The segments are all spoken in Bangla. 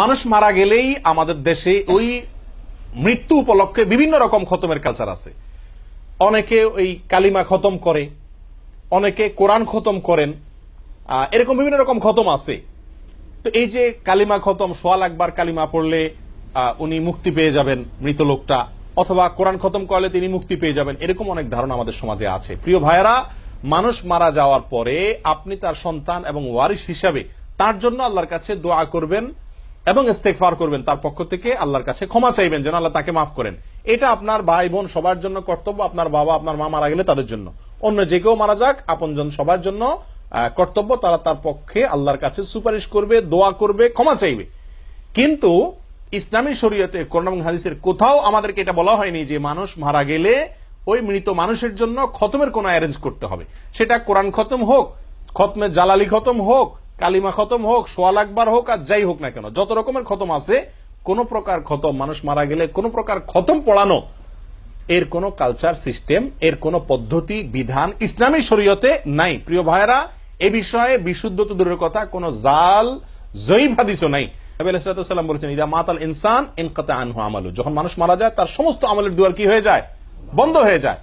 মানুষ মারা গেলেই আমাদের দেশে ওই মৃত্যু উপলক্ষে বিভিন্ন রকম খতমের কালচার আছে অনেকে ওই কালিমা খতম করে অনেকে কোরআন খতম করেন এরকম বিভিন্ন রকম খতম আছে তো এই যে কালিমা খতম সোয়াল একবার কালিমা পড়লে উনি মুক্তি পেয়ে যাবেন মৃত লোকটা অথবা কোরআন খতম করলে তিনি মুক্তি পেয়ে যাবেন এরকম অনেক ধারণা আমাদের সমাজে আছে প্রিয় ভাইয়েরা মানুষ মারা যাওয়ার পরে আপনি তার সন্তান এবং ওয়ারিস হিসাবে তার জন্য আল্লাহর কাছে দোয়া করবেন এবং ইস্তেকফার করবেন তার পক্ষ থেকে আল্লাহর কাছে ক্ষমা চাইবেন যেন আল্লাহ তাকে মাফ করেন এটা আপনার ভাই বোন সবার জন্য কর্তব্য আপনার বাবা আপনার মা মারা গেলে তাদের জন্য অন্য যে কেউ মারা যাক আপনজন সবার জন্য কর্তব্য তারা তার পক্ষে আল্লাহর কাছে সুপারিশ করবে দোয়া করবে ক্ষমা চাইবে কিন্তু ইসলামী শরীয়তে কোরআন হাদিসের কোথাও আমাদেরকে এটা বলা হয়নি যে মানুষ মারা গেলে ওই মৃত মানুষের জন্য খতমের কোনো অ্যারেঞ্জ করতে হবে সেটা কোরআন খতম হোক খতমে জালালি খতম হোক কালিমা খতম হোক সোয়া লাখবার হোক আর যাই হোক না কেন যত রকমের খতম আছে কোন প্রকার খতম মানুষ মারা গেলে কোন প্রকার খতম পড়ানো এর কোন কালচার সিস্টেম এর কোন পদ্ধতি বিধান ইসলামী শরীয়তে নাই প্রিয় ভাইরা এ বিষয়ে বিশুদ্ধ তো দূরের কথা কোন জাল জয়ীব নাই নবীলাম বলেছেন ইদা মাতাল ইনসান ইনকাতে আনহু আমালু যখন মানুষ মারা যায় তার সমস্ত আমলের দুয়ার কি হয়ে যায় বন্ধ হয়ে যায়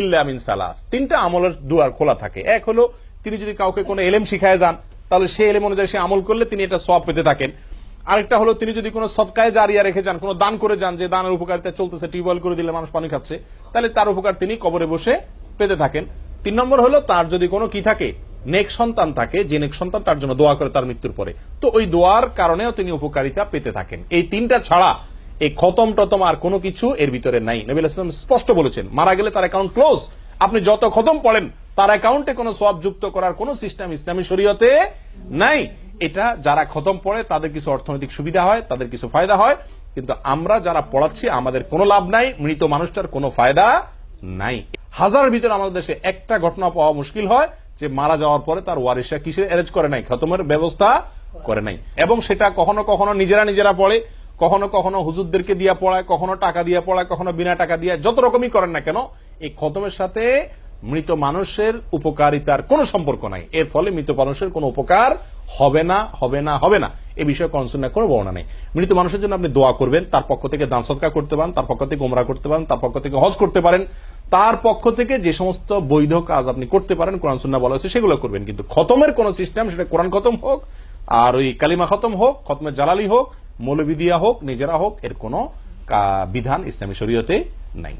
ইল্লামিন সালাস তিনটা আমলের দুয়ার খোলা থাকে এক হলো তিনি যদি কাউকে কোনো এলেম শিখায় যান তাহলে সে এলে অনুযায়ী সে আমল করলে তিনি এটা সব পেতে থাকেন আরেকটা হলো তিনি যদি কোনো সৎকায় জারিয়া রেখে যান কোনো দান করে যান যে দানের উপকারিতা চলতেছে টিউবওয়েল করে দিলে মানুষ পানি খাচ্ছে তাহলে তার উপকার তিনি কবরে বসে পেতে থাকেন তিন নম্বর হলো তার যদি কোনো কি থাকে নেক সন্তান থাকে যে নেক সন্তান তার জন্য দোয়া করে তার মৃত্যুর পরে তো ওই দোয়ার কারণেও তিনি উপকারিতা পেতে থাকেন এই তিনটা ছাড়া এই খতম টতম আর কোনো কিছু এর ভিতরে নাই নবী ইসলাম স্পষ্ট বলেছেন মারা গেলে তার অ্যাকাউন্ট ক্লোজ আপনি যত খতম পড়েন তার অ্যাকাউন্টে কোনো সব যুক্ত করার কোনো সিস্টেম ইসলামী শরীয়তে নাই এটা যারা খতম পড়ে তাদের কিছু অর্থনৈতিক সুবিধা হয় তাদের কিছু ফায়দা হয় কিন্তু আমরা যারা পড়াচ্ছি আমাদের কোনো লাভ নাই মৃত মানুষটার কোনো ফায়দা নাই হাজার ভিতরে আমাদের দেশে একটা ঘটনা পাওয়া মুশকিল হয় যে মারা যাওয়ার পরে তার ওয়ারিসা কিসের অ্যারেঞ্জ করে নাই খতমের ব্যবস্থা করে নাই এবং সেটা কখনো কখনো নিজেরা নিজেরা পড়ে কখনো কখনো হুজুরদেরকে দিয়ে পড়ায় কখনো টাকা দিয়ে পড়ায় কখনো বিনা টাকা দিয়ে যত রকমই করেন না কেন এই খতমের সাথে মৃত মানুষের উপকারিতার কোনো সম্পর্ক নাই এর ফলে মৃত মানুষের কোনো উপকার হবে না হবে না হবে না এ বিষয়ে কনসেন্ট্রেট কোনো বর্ণনা নেই মৃত মানুষের জন্য আপনি দোয়া করবেন তার পক্ষ থেকে দান সৎকার করতে পারেন তার পক্ষ থেকে উমরা করতে পারেন তার পক্ষ থেকে হজ করতে পারেন তার পক্ষ থেকে যে সমস্ত বৈধ কাজ আপনি করতে পারেন কোরআন সুন্না বলা হয়েছে সেগুলো করবেন কিন্তু খতমের কোনো সিস্টেম সেটা কোরআন খতম হোক আর ওই কালিমা খতম হোক খতমের জালালি হোক মৌলবিদিয়া হোক নিজেরা হোক এর কোনো বিধান ইসলামী শরীয়তে নাই